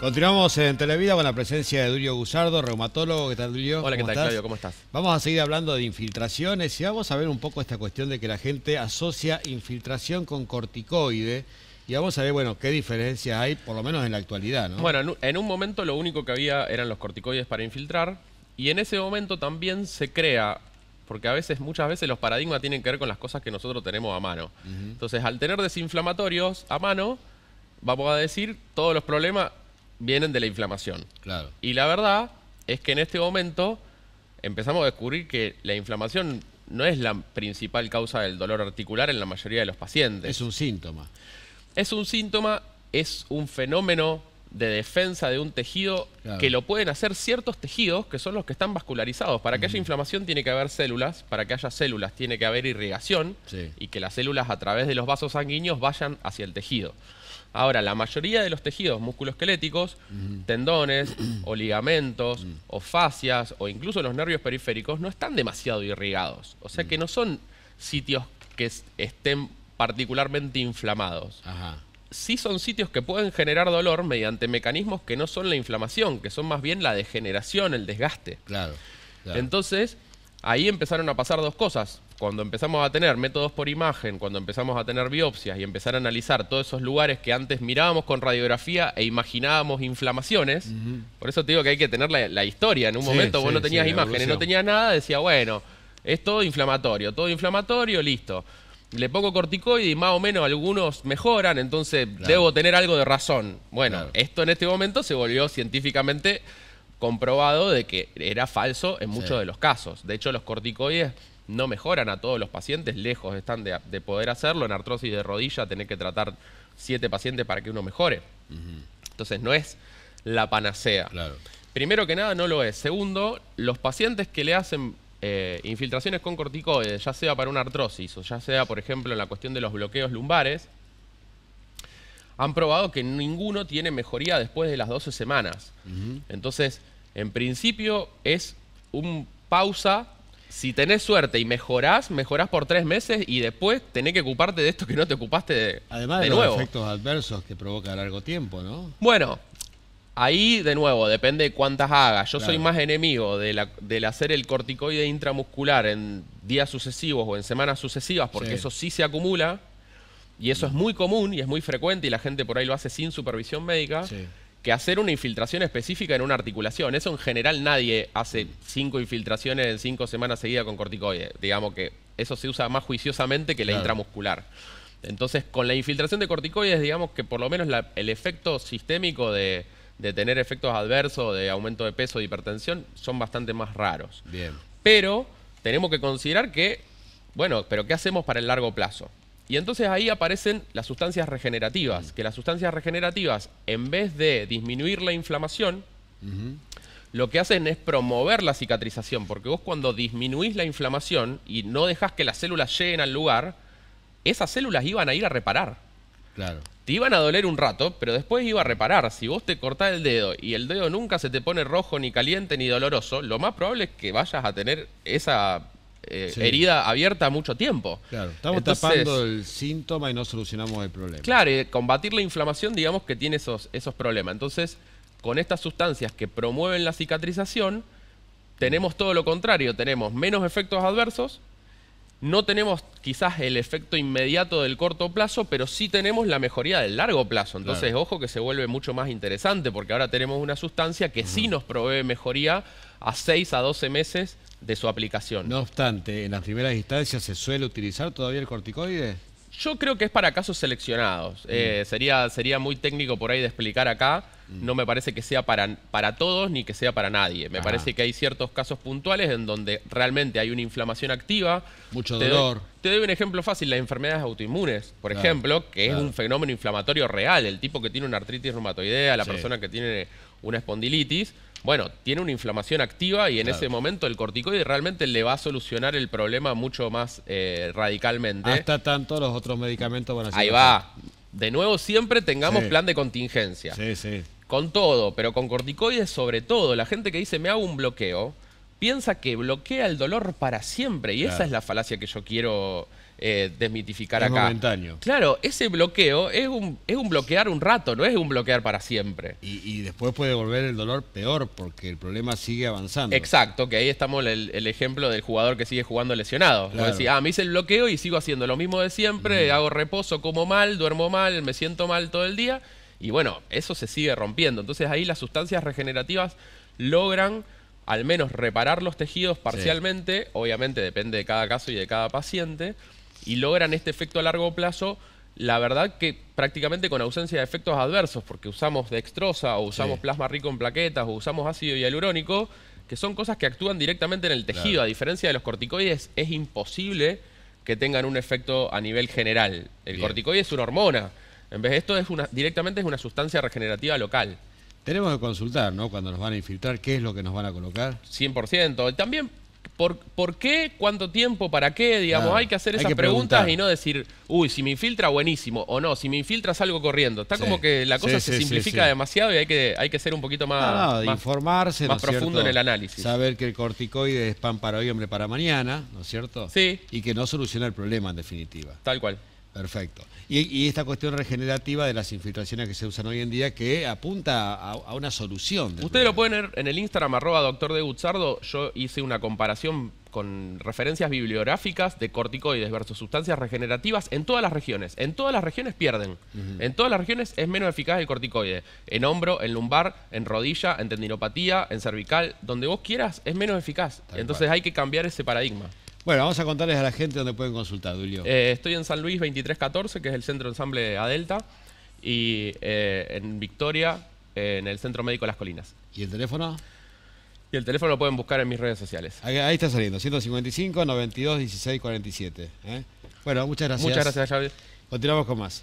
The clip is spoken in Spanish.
Continuamos en Televida con la presencia de Durio Guzardo, reumatólogo. ¿Qué tal, Durio? Hola, ¿qué tal, Claudio? ¿Cómo estás? Vamos a seguir hablando de infiltraciones y vamos a ver un poco esta cuestión de que la gente asocia infiltración con corticoide. Y vamos a ver, bueno, qué diferencia hay, por lo menos en la actualidad, Bueno, en un momento lo único que había eran los corticoides para infiltrar. Y en ese momento también se crea porque a veces, muchas veces los paradigmas tienen que ver con las cosas que nosotros tenemos a mano. Entonces, al tener desinflamatorios a mano, vamos a decir, todos los problemas vienen de la inflamación. Y la verdad es que en este momento empezamos a descubrir que la inflamación no es la principal causa del dolor articular en la mayoría de los pacientes. Es un síntoma. Es un síntoma, es un fenómeno de defensa de un tejido que lo pueden hacer ciertos tejidos que son los que están vascularizados. Para que haya inflamación tiene que haber células, para que haya células tiene que haber irrigación y que las células a través de los vasos sanguíneos vayan hacia el tejido. Ahora, la mayoría de los tejidos músculos esqueléticos, tendones o ligamentos mm. o fascias o incluso los nervios periféricos no están demasiado irrigados. O sea mm. que no son sitios que estén particularmente inflamados. Sí son sitios que pueden generar dolor mediante mecanismos que no son la inflamación, que son más bien la degeneración, el desgaste. claro. Entonces, ahí empezaron a pasar dos cosas. Cuando empezamos a tener métodos por imagen, cuando empezamos a tener biopsias y empezar a analizar todos esos lugares que antes mirábamos con radiografía e imaginábamos inflamaciones, por eso te digo que hay que tener la, historia. En un momento vos no tenías imágenes, no tenías nada, decía, bueno, es todo inflamatorio, todo inflamatorio, listo. Le pongo corticoide y más o menos algunos mejoran, entonces debo tener algo de razón. Bueno, esto en este momento se volvió científicamente comprobado de que era falso en muchos de los casos. De hecho, los corticoides no mejoran a todos los pacientes, lejos están de, poder hacerlo. En artrosis de rodilla tenés que tratar siete pacientes para que uno mejore. Entonces no es la panacea. Primero que nada, no lo es. Segundo, los pacientes que le hacen eh, infiltraciones con corticoides, ya sea para una artrosis o ya sea, por ejemplo, en la cuestión de los bloqueos lumbares, han probado que ninguno tiene mejoría después de las 12 semanas. Entonces, en principio es un pausa. Si tenés suerte y mejorás, mejorás por tres meses y después tenés que ocuparte de esto que no te ocupaste de, Además de, los efectos adversos que provoca a largo tiempo, ¿no? Bueno, ahí de nuevo, depende de cuántas hagas. Yo soy más enemigo de la, del hacer el corticoide intramuscular en días sucesivos o en semanas sucesivas, porque eso sí se acumula y eso es muy común y es muy frecuente y la gente por ahí lo hace sin supervisión médica, que hacer una infiltración específica en una articulación. Eso en general nadie hace cinco infiltraciones en cinco semanas seguidas con corticoides. Digamos que eso se usa más juiciosamente que la intramuscular. Entonces, con la infiltración de corticoides, digamos que por lo menos el efecto sistémico de, de tener efectos adversos, de aumento de peso, de hipertensión, son bastante más raros. Bien. Pero tenemos que considerar que, bueno, pero ¿qué hacemos para el largo plazo? Y entonces ahí aparecen las sustancias regenerativas, que las sustancias regenerativas, en vez de disminuir la inflamación, lo que hacen es promover la cicatrización, porque vos cuando disminuís la inflamación y no dejás que las células lleguen al lugar, esas células iban a ir a reparar. Claro. Te iban a doler un rato, pero después iba a reparar. Si vos te cortás el dedo y el dedo nunca se te pone rojo, ni caliente, ni doloroso, lo más probable es que vayas a tener esa eh, herida abierta mucho tiempo. Claro, estamos tapando el síntoma y no solucionamos el problema. Claro, y combatir la inflamación, digamos que tiene esos, esos problemas. Entonces, con estas sustancias que promueven la cicatrización, tenemos todo lo contrario, tenemos menos efectos adversos, no tenemos quizás el efecto inmediato del corto plazo, pero sí tenemos la mejoría del largo plazo. Entonces, ojo que se vuelve mucho más interesante porque ahora tenemos una sustancia que sí nos provee mejoría a 6 a 12 meses de su aplicación. No obstante, en las primeras instancias se suele utilizar todavía el corticoide. Yo creo que es para casos seleccionados. Eh, mm. sería, sería muy técnico por ahí de explicar acá Mm. no me parece que sea para, para todos ni que sea para nadie. Me ah. parece que hay ciertos casos puntuales en donde realmente hay una inflamación activa. Mucho dolor. te doy un ejemplo fácil, las enfermedades autoinmunes, por ejemplo, que es un fenómeno inflamatorio real. El tipo que tiene una artritis reumatoidea, la persona que tiene una espondilitis, bueno, tiene una inflamación activa y en ese momento el corticoide realmente le va a solucionar el problema mucho más eh, radicalmente. Hasta tanto los otros medicamentos van a ser. Ahí va. De nuevo, siempre tengamos plan de contingencia. Sí, sí con todo, pero con corticoides sobre todo. La gente que dice me hago un bloqueo, piensa que bloquea el dolor para siempre. Y esa es la falacia que yo quiero eh, desmitificar acá. Momentáneo. Claro, ese bloqueo es un, es un bloquear un rato, no es un bloquear para siempre. Y, después puede volver el dolor peor porque el problema sigue avanzando. Exacto, que ahí estamos el, el ejemplo del jugador que sigue jugando lesionado. Lo Decís, ah, me hice el bloqueo y sigo haciendo lo mismo de siempre, hago reposo, como mal, duermo mal, me siento mal todo el día y bueno, eso se sigue rompiendo. Entonces ahí las sustancias regenerativas logran al menos reparar los tejidos parcialmente, obviamente depende de cada caso y de cada paciente, y logran este efecto a largo plazo, la verdad que prácticamente con ausencia de efectos adversos, porque usamos dextrosa o usamos plasma rico en plaquetas o usamos ácido hialurónico, que son cosas que actúan directamente en el tejido, a diferencia de los corticoides, es imposible que tengan un efecto a nivel general. El corticoide es una hormona en vez esto, es una, directamente es una sustancia regenerativa local. Tenemos que consultar, ¿no? Cuando nos van a infiltrar, ¿qué es lo que nos van a colocar? 100%. También, ¿por, por qué? ¿Cuánto tiempo? ¿Para qué? Digamos, hay que hacer esas preguntas y no decir, uy, si me infiltra, buenísimo. O no, si me infiltra, salgo corriendo. Está como que la cosa se simplifica demasiado y hay que, hay que ser un poquito más... informarse, Más profundo en el análisis. Saber que el corticoide es pan para hoy, hombre para mañana, ¿no es cierto? Sí. Y que no soluciona el problema, en definitiva. Tal cual. Perfecto. Y, esta cuestión regenerativa de las infiltraciones que se usan hoy en día que apunta a, una solución. Ustedes lo pueden ver en el Instagram arroba doctor de Guzzardo. Yo hice una comparación con referencias bibliográficas de corticoides versus sustancias regenerativas en todas las regiones. En todas las regiones pierden. En todas las regiones es menos eficaz el corticoide. En hombro, en lumbar, en rodilla, en tendinopatía, en cervical, donde vos quieras es menos eficaz. Entonces hay que cambiar ese paradigma. Bueno, vamos a contarles a la gente dónde pueden consultar, Julio. Eh, estoy en San Luis 2314, que es el centro de ensamble Adelta, y eh, en Victoria, en el Centro Médico Las Colinas. ¿Y el teléfono? Y el teléfono lo pueden buscar en mis redes sociales. Ahí, ahí está saliendo, 155 92 16 47. Bueno, muchas gracias. Muchas gracias, Javier. Continuamos con más.